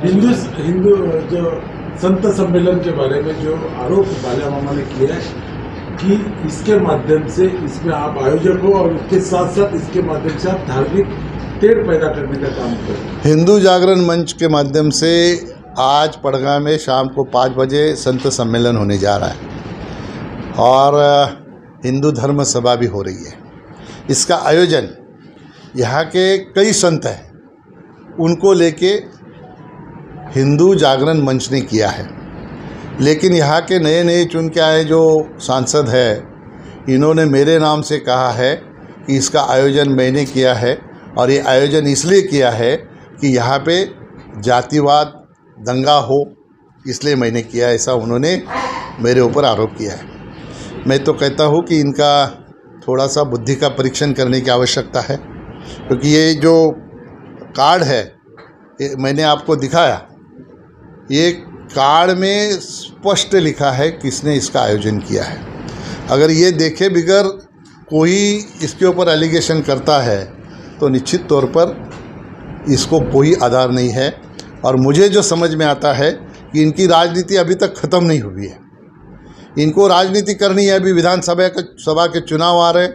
हिंदू हिंदू जो संत सम्मेलन के बारे में जो आरोप बाला मामा ने किया है कि इसके माध्यम से इसमें आप आयोजक हो और इसके साथ साथ इसके माध्यम से आप धार्मिक तेर पैदा करने का काम करें हिंदू जागरण मंच के माध्यम से आज पड़गा में शाम को पाँच बजे संत सम्मेलन होने जा रहा है और हिंदू धर्म सभा भी हो रही है इसका आयोजन यहाँ के कई संत हैं उनको लेके हिंदू जागरण मंच ने किया है लेकिन यहाँ के नए नए चुन के आए जो सांसद है इन्होंने मेरे नाम से कहा है कि इसका आयोजन मैंने किया है और ये आयोजन इसलिए किया है कि यहाँ पे जातिवाद दंगा हो इसलिए मैंने किया ऐसा उन्होंने मेरे ऊपर आरोप किया है मैं तो कहता हूँ कि इनका थोड़ा सा बुद्धि का परीक्षण करने की आवश्यकता है क्योंकि ये जो कार्ड है ये मैंने आपको दिखाया ये कार्ड में स्पष्ट लिखा है किसने इसका आयोजन किया है अगर ये देखे बिगर कोई इसके ऊपर एलिगेशन करता है तो निश्चित तौर पर इसको कोई आधार नहीं है और मुझे जो समझ में आता है कि इनकी राजनीति अभी तक ख़त्म नहीं हुई है इनको राजनीति करनी है अभी विधानसभा के सभा के चुनाव आ रहे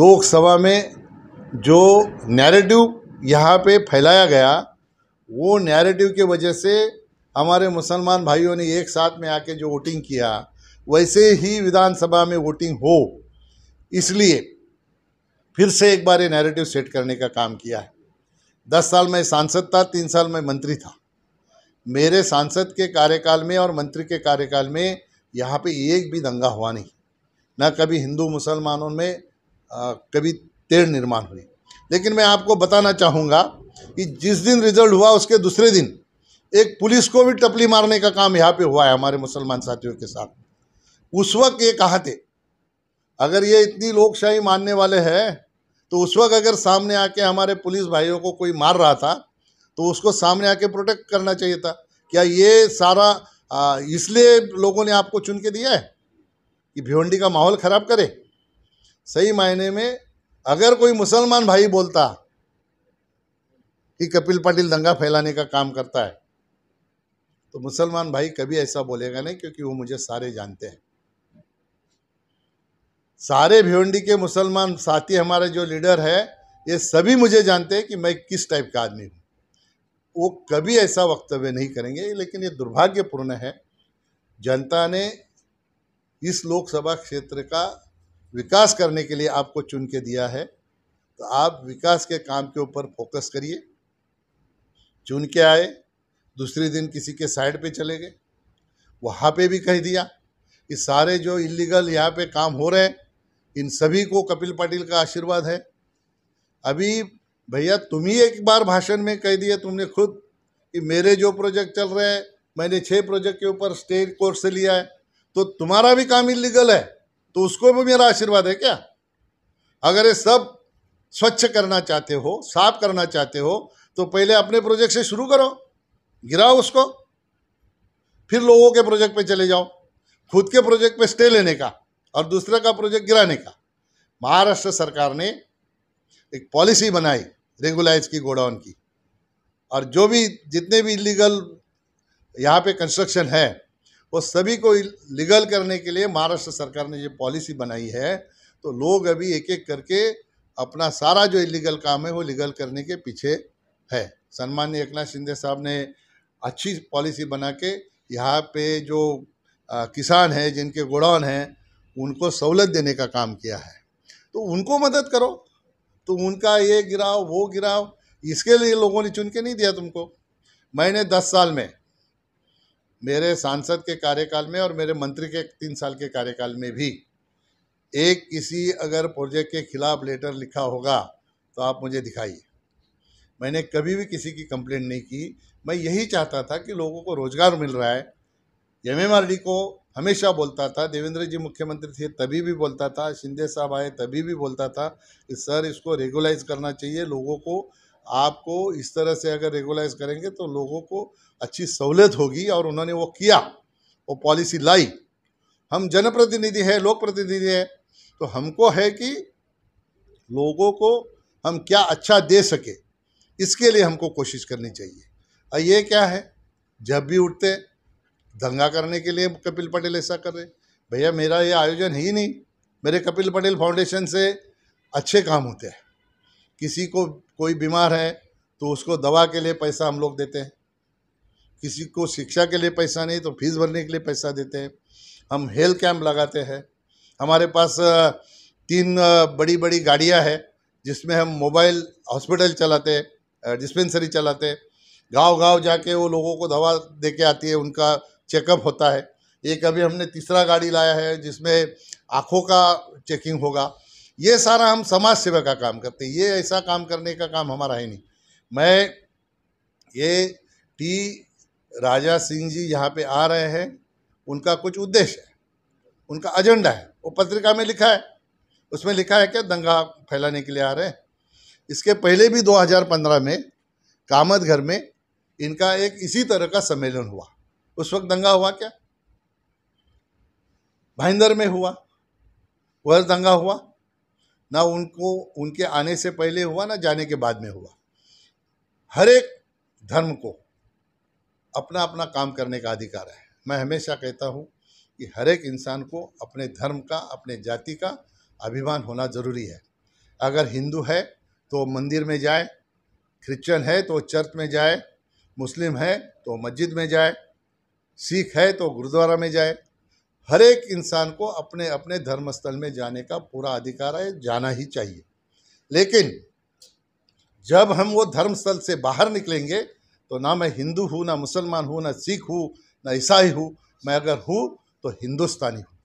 लोकसभा में जो नैरेटिव यहाँ पे फैलाया गया वो नैरेटिव के वजह से हमारे मुसलमान भाइयों ने एक साथ में आके जो वोटिंग किया वैसे ही विधानसभा में वोटिंग हो इसलिए फिर से एक बार ये नैरेटिव सेट करने का काम किया है दस साल में सांसद था तीन साल में मंत्री था मेरे सांसद के कार्यकाल में और मंत्री के कार्यकाल में यहाँ पे एक भी दंगा हुआ नहीं ना कभी हिंदू मुसलमानों में आ, कभी तेड़ निर्माण हुई लेकिन मैं आपको बताना चाहूँगा कि जिस दिन रिजल्ट हुआ उसके दूसरे दिन एक पुलिस को भी टपली मारने का काम यहाँ पे हुआ है हमारे मुसलमान साथियों के साथ उस वक्त ये कहा थे अगर ये इतनी लोकशाही मानने वाले हैं तो उस वक्त अगर सामने आके हमारे पुलिस भाइयों को कोई मार रहा था तो उसको सामने आके प्रोटेक्ट करना चाहिए था क्या ये सारा इसलिए लोगों ने आपको चुन के दिया है कि भिवंडी का माहौल ख़राब करे सही मायने में अगर कोई मुसलमान भाई बोलता कि कपिल पाटिल दंगा फैलाने का काम करता है तो मुसलमान भाई कभी ऐसा बोलेगा नहीं क्योंकि वो मुझे सारे जानते हैं सारे भिवंडी के मुसलमान साथी हमारे जो लीडर है ये सभी मुझे जानते हैं कि मैं किस टाइप का आदमी हूँ वो कभी ऐसा वक्तव्य नहीं करेंगे लेकिन ये दुर्भाग्यपूर्ण है जनता ने इस लोकसभा क्षेत्र का विकास करने के लिए आपको चुन के दिया है तो आप विकास के काम के ऊपर फोकस करिए चुन के आए दूसरे दिन किसी के साइड पे चले गए वहाँ पे भी कह दिया कि सारे जो इलीगल यहाँ पे काम हो रहे हैं इन सभी को कपिल पाटिल का आशीर्वाद है अभी भैया तुम ही एक बार भाषण में कह दिया तुमने खुद कि मेरे जो प्रोजेक्ट चल रहे हैं मैंने छः प्रोजेक्ट के ऊपर स्टेट कोर्ट से लिया है तो तुम्हारा भी काम इलीगल है तो उसको भी मेरा आशीर्वाद है क्या अगर ये सब स्वच्छ करना चाहते हो साफ करना चाहते हो तो पहले अपने प्रोजेक्ट से शुरू करो गिराओ उसको फिर लोगों के प्रोजेक्ट पे चले जाओ खुद के प्रोजेक्ट पे स्टे लेने का और दूसरे का प्रोजेक्ट गिराने का महाराष्ट्र सरकार ने एक पॉलिसी बनाई रेगुलाइज की गोडाउन की और जो भी जितने भी लीगल यहाँ पे कंस्ट्रक्शन है वो सभी को लीगल करने के लिए महाराष्ट्र सरकार ने ये पॉलिसी बनाई है तो लोग अभी एक एक करके अपना सारा जो इलीगल काम है वो लीगल करने के पीछे है सन्मान्य एकनाथ शिंदे साहब ने अच्छी पॉलिसी बना के यहाँ पे जो आ, किसान हैं जिनके गोडाउन हैं उनको सहूलत देने का काम किया है तो उनको मदद करो तुम उनका ये गिराओ वो गिराओ इसके लिए लोगों ने चुन के नहीं दिया तुमको मैंने दस साल में मेरे सांसद के कार्यकाल में और मेरे मंत्री के तीन साल के कार्यकाल में भी एक किसी अगर प्रोजेक्ट के खिलाफ लेटर लिखा होगा तो आप मुझे दिखाइए मैंने कभी भी किसी की कंप्लेंट नहीं की मैं यही चाहता था कि लोगों को रोज़गार मिल रहा है एम को हमेशा बोलता था देवेंद्र जी मुख्यमंत्री थे तभी भी बोलता था शिंदे साहब आए तभी भी बोलता था कि सर इसको रेगुलाइज करना चाहिए लोगों को आपको इस तरह से अगर रेगुलाइज करेंगे तो लोगों को अच्छी सहूलियत होगी और उन्होंने वो किया वो पॉलिसी लाई हम जनप्रतिनिधि हैं लोक प्रतिनिधि हैं तो हमको है कि लोगों को हम क्या अच्छा दे सके इसके लिए हमको कोशिश करनी चाहिए और ये क्या है जब भी उठते दंगा करने के लिए कपिल पटेल ऐसा कर रहे भैया मेरा ये आयोजन ही नहीं मेरे कपिल पटेल फाउंडेशन से अच्छे काम होते हैं किसी को कोई बीमार है तो उसको दवा के लिए पैसा हम लोग देते हैं किसी को शिक्षा के लिए पैसा नहीं तो फीस भरने के लिए पैसा देते हैं हम हेल्थ कैंप लगाते हैं हमारे पास तीन बड़ी बड़ी गाड़ियां हैं जिसमें हम मोबाइल हॉस्पिटल चलाते डिस्पेंसरी चलाते गांव गांव जाके वो लोगों को दवा दे के आती है उनका चेकअप होता है एक अभी हमने तीसरा गाड़ी लाया है जिसमें आँखों का चेकिंग होगा ये सारा हम समाज सेवा का काम करते हैं ये ऐसा काम करने का काम हमारा है नहीं मैं ये टी राजा सिंह जी यहाँ पे आ रहे हैं उनका कुछ उद्देश्य है उनका एजेंडा है वो पत्रिका में लिखा है उसमें लिखा है क्या दंगा फैलाने के लिए आ रहे हैं इसके पहले भी 2015 में कामत घर में इनका एक इसी तरह का सम्मेलन हुआ उस वक्त दंगा हुआ क्या भाईंदर में हुआ वह दंगा हुआ ना उनको उनके आने से पहले हुआ ना जाने के बाद में हुआ हर एक धर्म को अपना अपना काम करने का अधिकार है मैं हमेशा कहता हूँ कि हर एक इंसान को अपने धर्म का अपने जाति का अभिमान होना ज़रूरी है अगर हिंदू है तो मंदिर में जाए क्रिश्चियन है तो चर्च में जाए मुस्लिम है तो मस्जिद में जाए सीख है तो गुरुद्वारा में जाए हर एक इंसान को अपने अपने धर्म स्थल में जाने का पूरा अधिकार है जाना ही चाहिए लेकिन जब हम वो धर्म स्थल से बाहर निकलेंगे तो ना मैं हिंदू हूँ ना मुसलमान हूँ ना सिख हूँ ना ईसाई हूँ मैं अगर हूँ तो हिंदुस्तानी हूँ